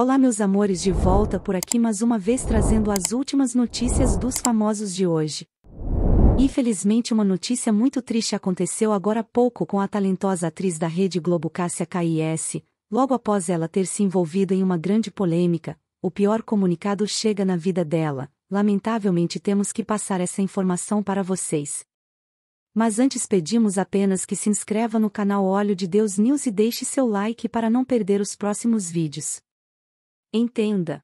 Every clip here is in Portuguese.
Olá meus amores de volta por aqui mais uma vez trazendo as últimas notícias dos famosos de hoje. Infelizmente uma notícia muito triste aconteceu agora há pouco com a talentosa atriz da Rede Globo Cássia K.I.S., logo após ela ter se envolvido em uma grande polêmica, o pior comunicado chega na vida dela, lamentavelmente temos que passar essa informação para vocês. Mas antes pedimos apenas que se inscreva no canal Óleo de Deus News e deixe seu like para não perder os próximos vídeos. Entenda.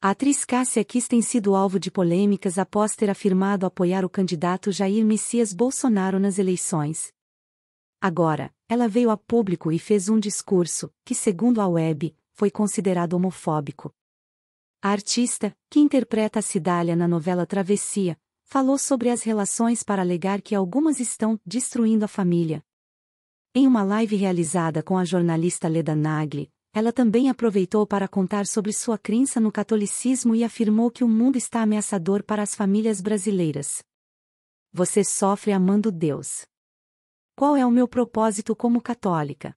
A atriz Cássia Kiss tem sido alvo de polêmicas após ter afirmado apoiar o candidato Jair Messias Bolsonaro nas eleições. Agora, ela veio a público e fez um discurso, que segundo a web, foi considerado homofóbico. A artista, que interpreta a Cidália na novela Travessia, falou sobre as relações para alegar que algumas estão destruindo a família. Em uma live realizada com a jornalista Leda Nagli, ela também aproveitou para contar sobre sua crença no catolicismo e afirmou que o mundo está ameaçador para as famílias brasileiras. Você sofre amando Deus. Qual é o meu propósito como católica?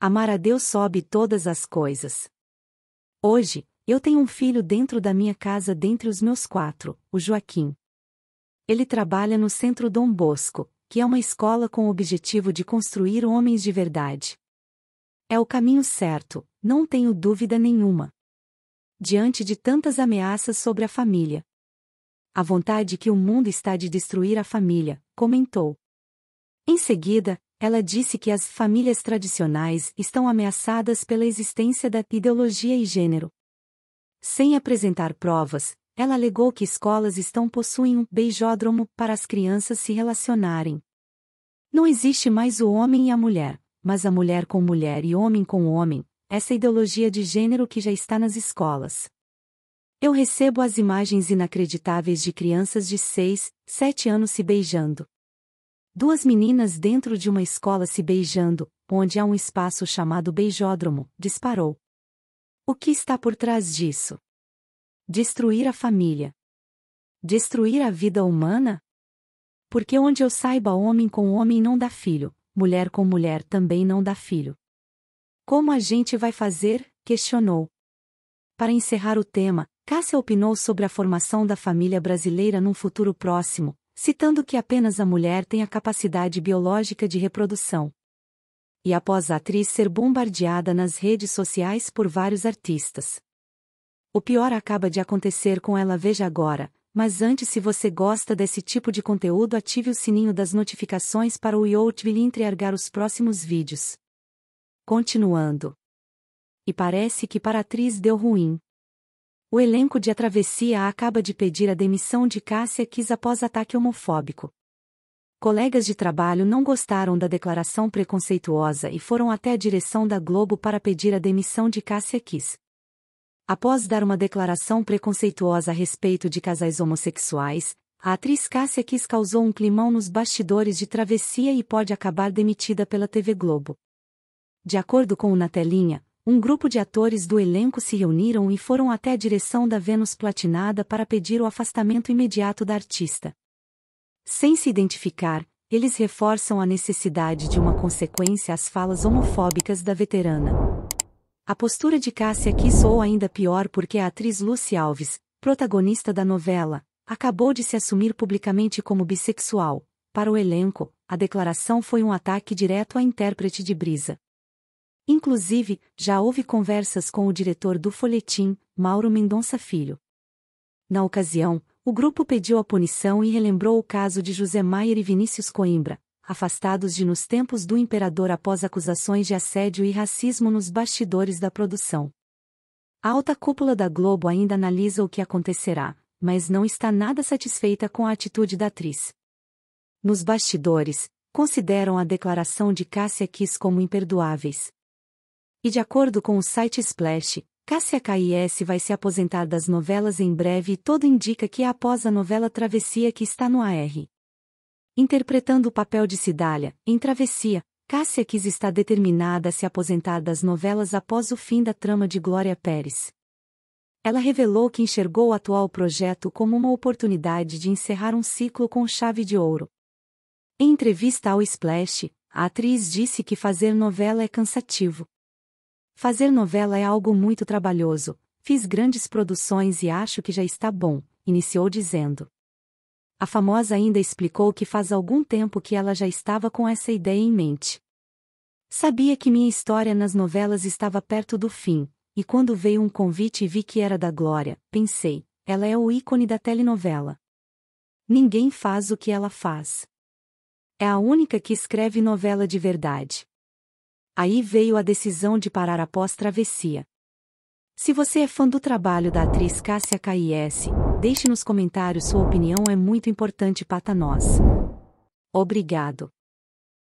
Amar a Deus sobe todas as coisas. Hoje, eu tenho um filho dentro da minha casa dentre os meus quatro, o Joaquim. Ele trabalha no Centro Dom Bosco, que é uma escola com o objetivo de construir homens de verdade. É o caminho certo, não tenho dúvida nenhuma. Diante de tantas ameaças sobre a família. A vontade que o mundo está de destruir a família, comentou. Em seguida, ela disse que as famílias tradicionais estão ameaçadas pela existência da ideologia e gênero. Sem apresentar provas, ela alegou que escolas estão possuem um beijódromo para as crianças se relacionarem. Não existe mais o homem e a mulher mas a mulher com mulher e homem com homem, essa ideologia de gênero que já está nas escolas. Eu recebo as imagens inacreditáveis de crianças de 6, 7 anos se beijando. Duas meninas dentro de uma escola se beijando, onde há um espaço chamado beijódromo, disparou. O que está por trás disso? Destruir a família. Destruir a vida humana? Porque onde eu saiba homem com homem não dá filho, mulher com mulher também não dá filho. Como a gente vai fazer? questionou. Para encerrar o tema, Cássia opinou sobre a formação da família brasileira num futuro próximo, citando que apenas a mulher tem a capacidade biológica de reprodução. E após a atriz ser bombardeada nas redes sociais por vários artistas. O pior acaba de acontecer com ela, veja agora, mas antes se você gosta desse tipo de conteúdo ative o sininho das notificações para o Youtube lhe entregar os próximos vídeos. Continuando. E parece que para a atriz deu ruim. O elenco de A Travessia acaba de pedir a demissão de Cássia Kiss após ataque homofóbico. Colegas de trabalho não gostaram da declaração preconceituosa e foram até a direção da Globo para pedir a demissão de Cássia Kiss. Após dar uma declaração preconceituosa a respeito de casais homossexuais, a atriz Cássia Kiss causou um climão nos bastidores de travessia e pode acabar demitida pela TV Globo. De acordo com o Na Telinha, um grupo de atores do elenco se reuniram e foram até a direção da Vênus Platinada para pedir o afastamento imediato da artista. Sem se identificar, eles reforçam a necessidade de uma consequência às falas homofóbicas da veterana. A postura de Cássia aqui soou ainda pior porque a atriz Lucy Alves, protagonista da novela, acabou de se assumir publicamente como bissexual. Para o elenco, a declaração foi um ataque direto à intérprete de Brisa. Inclusive, já houve conversas com o diretor do folhetim, Mauro Mendonça Filho. Na ocasião, o grupo pediu a punição e relembrou o caso de José Maier e Vinícius Coimbra, afastados de nos tempos do imperador após acusações de assédio e racismo nos bastidores da produção. A alta cúpula da Globo ainda analisa o que acontecerá, mas não está nada satisfeita com a atitude da atriz. Nos bastidores, consideram a declaração de Cássia Kiss como imperdoáveis. E de acordo com o site Splash, Cássia KIS vai se aposentar das novelas em breve e todo indica que é após a novela Travessia que está no AR. Interpretando o papel de Cidália, em Travessia, Cássia Kiss está determinada a se aposentar das novelas após o fim da trama de Glória Pérez. Ela revelou que enxergou o atual projeto como uma oportunidade de encerrar um ciclo com chave de ouro. Em entrevista ao Splash, a atriz disse que fazer novela é cansativo. Fazer novela é algo muito trabalhoso, fiz grandes produções e acho que já está bom, iniciou dizendo. A famosa ainda explicou que faz algum tempo que ela já estava com essa ideia em mente. Sabia que minha história nas novelas estava perto do fim, e quando veio um convite e vi que era da Glória, pensei, ela é o ícone da telenovela. Ninguém faz o que ela faz. É a única que escreve novela de verdade. Aí veio a decisão de parar após travessia. Se você é fã do trabalho da atriz Cássia K.I.S., Deixe nos comentários sua opinião é muito importante para nós. Obrigado.